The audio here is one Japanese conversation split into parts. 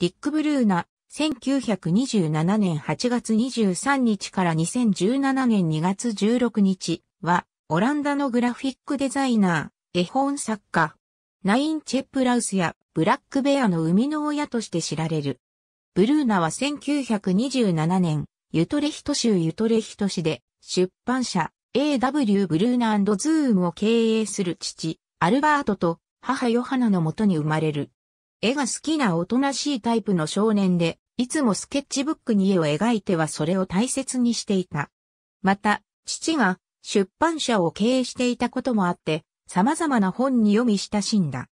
リック・ブルーナ、1927年8月23日から2017年2月16日は、オランダのグラフィックデザイナー、絵本作家、ナイン・チェップラウスやブラックベアの生みの親として知られる。ブルーナは1927年、ユトレヒト州ユトレヒト市で、出版社、A.W. ブルーナズームを経営する父、アルバートと母ヨハナのもとに生まれる。絵が好きなおとなしいタイプの少年で、いつもスケッチブックに絵を描いてはそれを大切にしていた。また、父が出版社を経営していたこともあって、様々な本に読み親しんだ。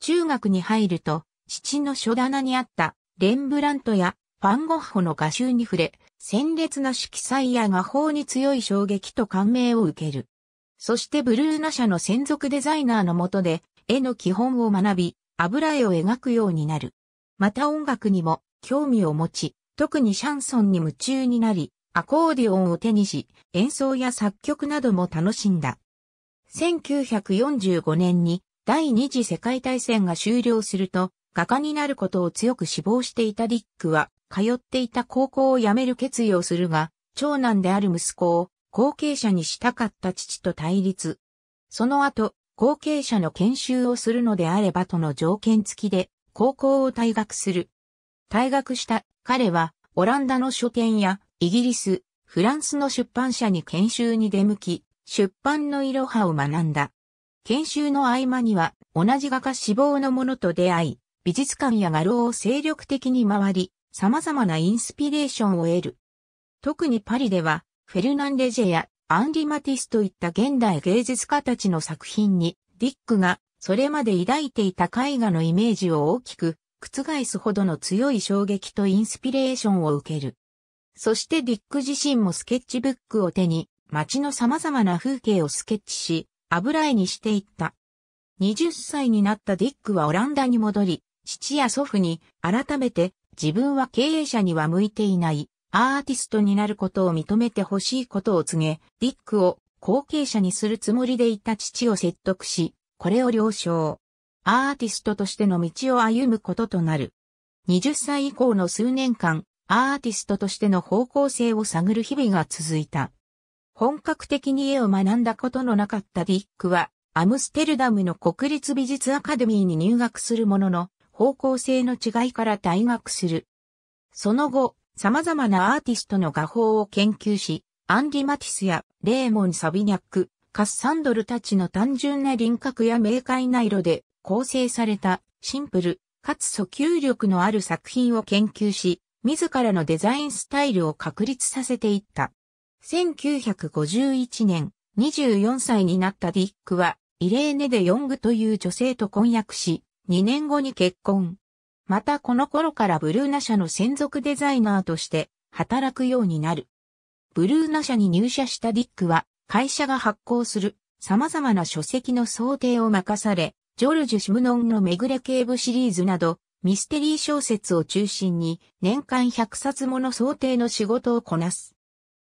中学に入ると、父の書棚にあったレンブラントやファンゴッホの画集に触れ、鮮烈な色彩や画法に強い衝撃と感銘を受ける。そしてブルーナ社の専属デザイナーの下で、絵の基本を学び、油絵を描くようになる。また音楽にも興味を持ち、特にシャンソンに夢中になり、アコーディオンを手にし、演奏や作曲なども楽しんだ。1945年に第二次世界大戦が終了すると、画家になることを強く志望していたリックは、通っていた高校を辞める決意をするが、長男である息子を後継者にしたかった父と対立。その後、後継者の研修をするのであればとの条件付きで高校を退学する。退学した彼はオランダの書店やイギリス、フランスの出版社に研修に出向き、出版のいろはを学んだ。研修の合間には同じ画家志望の者と出会い、美術館や画廊を精力的に回り、様々なインスピレーションを得る。特にパリでは、フェルナンデジェやアンリ・マティスといった現代芸術家たちの作品に、ディックがそれまで抱いていた絵画のイメージを大きく覆すほどの強い衝撃とインスピレーションを受ける。そしてディック自身もスケッチブックを手に、街の様々な風景をスケッチし、油絵にしていった。20歳になったディックはオランダに戻り、父や祖父に改めて自分は経営者には向いていない。アーティストになることを認めてほしいことを告げ、ディックを後継者にするつもりでいた父を説得し、これを了承。アーティストとしての道を歩むこととなる。20歳以降の数年間、アーティストとしての方向性を探る日々が続いた。本格的に絵を学んだことのなかったディックは、アムステルダムの国立美術アカデミーに入学するものの、方向性の違いから退学する。その後、様々なアーティストの画法を研究し、アンディ・マティスやレーモン・サビニャック、カッサンドルたちの単純な輪郭や明快な色で構成されたシンプル、かつ訴求力のある作品を研究し、自らのデザインスタイルを確立させていった。1951年、24歳になったディックは、イレーネ・デ・ヨングという女性と婚約し、2年後に結婚。またこの頃からブルーナ社の専属デザイナーとして働くようになる。ブルーナ社に入社したディックは会社が発行する様々な書籍の想定を任され、ジョルジュ・シムノンのめぐれ警部シリーズなどミステリー小説を中心に年間100冊もの想定の仕事をこなす。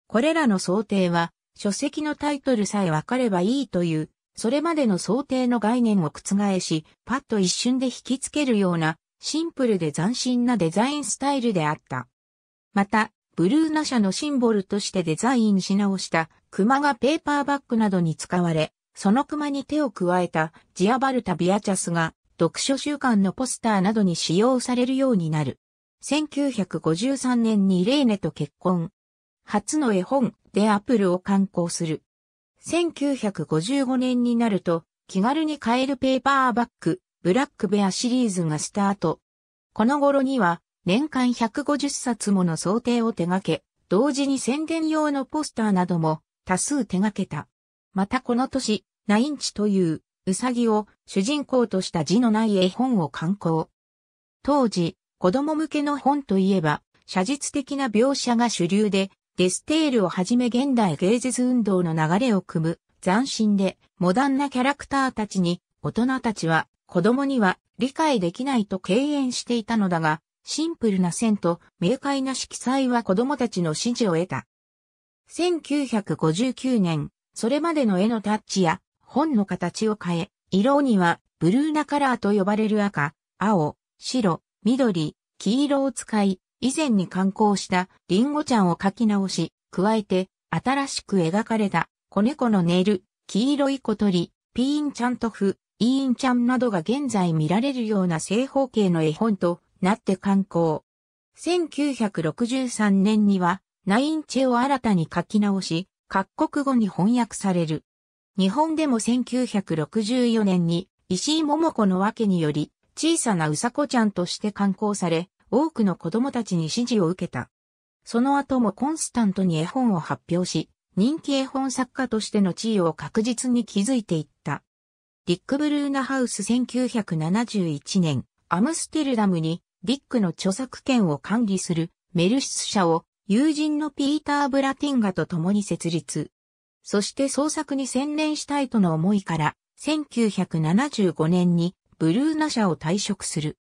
これらの想定は書籍のタイトルさえわかればいいという、それまでの想定の概念を覆し、パッと一瞬で引きつけるようなシンプルで斬新なデザインスタイルであった。また、ブルーナ社のシンボルとしてデザインし直した熊がペーパーバッグなどに使われ、その熊に手を加えたジアバルタ・ビアチャスが読書週間のポスターなどに使用されるようになる。1953年にレーネと結婚。初の絵本でアップルを刊行する。1955年になると気軽に買えるペーパーバッグブラックベアシリーズがスタート。この頃には、年間150冊もの想定を手掛け、同時に宣伝用のポスターなども多数手掛けた。またこの年、ナインチというウサギを主人公とした字のない絵本を刊行。当時、子供向けの本といえば、写実的な描写が主流で、デステールをはじめ現代芸術運動の流れを組む、斬新で、モダンなキャラクターたちに、大人たちは子供には理解できないと敬遠していたのだが、シンプルな線と明快な色彩は子供たちの支持を得た。1959年、それまでの絵のタッチや本の形を変え、色にはブルーナカラーと呼ばれる赤、青、白、緑、黄色を使い、以前に刊行したリンゴちゃんを描き直し、加えて新しく描かれた子猫のネイル、黄色い小鳥、ピーンちゃんとフ、イーンちゃんなどが現在見られるような正方形の絵本となって刊行。1963年には、ナインチェを新たに書き直し、各国語に翻訳される。日本でも1964年に、石井桃子のわけにより、小さなうさこちゃんとして刊行され、多くの子供たちに支持を受けた。その後もコンスタントに絵本を発表し、人気絵本作家としての地位を確実に築いていった。ディック・ブルーナハウス1971年、アムステルダムにディックの著作権を管理するメルシス社を友人のピーター・ブラティンガと共に設立。そして創作に専念したいとの思いから、1975年にブルーナ社を退職する。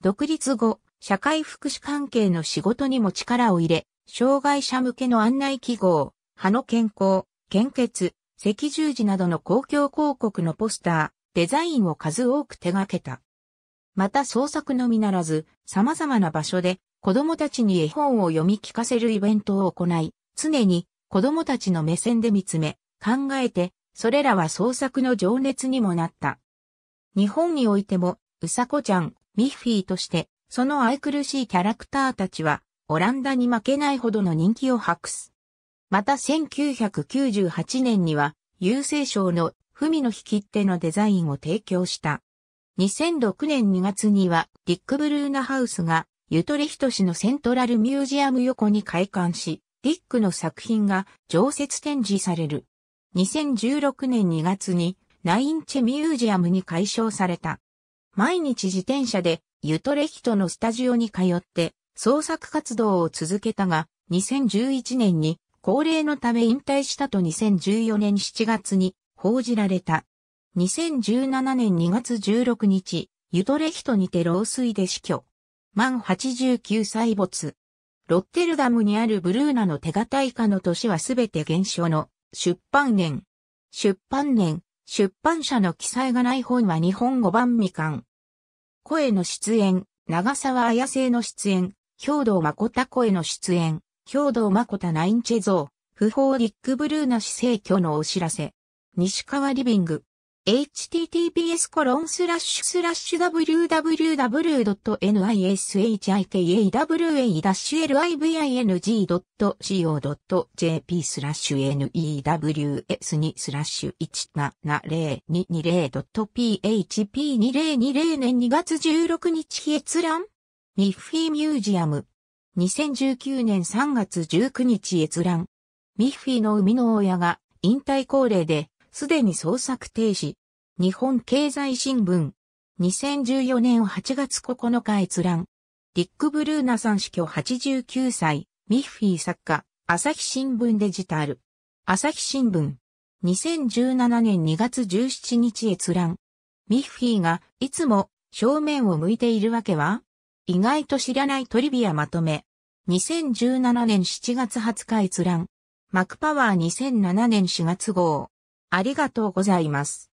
独立後、社会福祉関係の仕事にも力を入れ、障害者向けの案内記号、歯の健康、献血、赤十字などの公共広告のポスター、デザインを数多く手掛けた。また創作のみならず、様々な場所で子供たちに絵本を読み聞かせるイベントを行い、常に子供たちの目線で見つめ、考えて、それらは創作の情熱にもなった。日本においても、うさこちゃん、ミッフィーとして、その愛くるしいキャラクターたちは、オランダに負けないほどの人気を博す。また1998年には、郵政省の文の引き手のデザインを提供した。2006年2月には、ディック・ブルーナハウスが、ゆとりひとしのセントラルミュージアム横に開館し、ディックの作品が常設展示される。2016年2月に、ナインチェミュージアムに改称された。毎日自転車で、ユトレヒトのスタジオに通って、創作活動を続けたが、2011年に高齢のため引退したと2014年7月に報じられた。2017年2月16日、ユトレヒトにて老衰で死去。満89歳没。ロッテルダムにあるブルーナの手形以下の年はすべて減少の出版年。出版年、出版社の記載がない本は日本語版未完。声の出演、長沢綾瀬の出演、兵道誠声の出演。兵道誠ナインチェ像、不法リックブルーな死生居のお知らせ。西川リビング。https コロンスラッシュスラッシュ www.nishikawa-living.co.jp スラッシュ news2 スラッシュ 170220.php2020 年2月16日日閲覧ミッフィーミュージアム2019年3月19日閲覧。ミッフィーの生みの親が引退高齢で、すでに捜索停止。日本経済新聞。2014年8月9日閲覧。リック・ブルーナさん死去89歳。ミッフィー作家。朝日新聞デジタル。朝日新聞。2017年2月17日閲覧。ミッフィーがいつも正面を向いているわけは意外と知らないトリビアまとめ。2017年7月20日閲覧。マクパワー2007年4月号。ありがとうございます。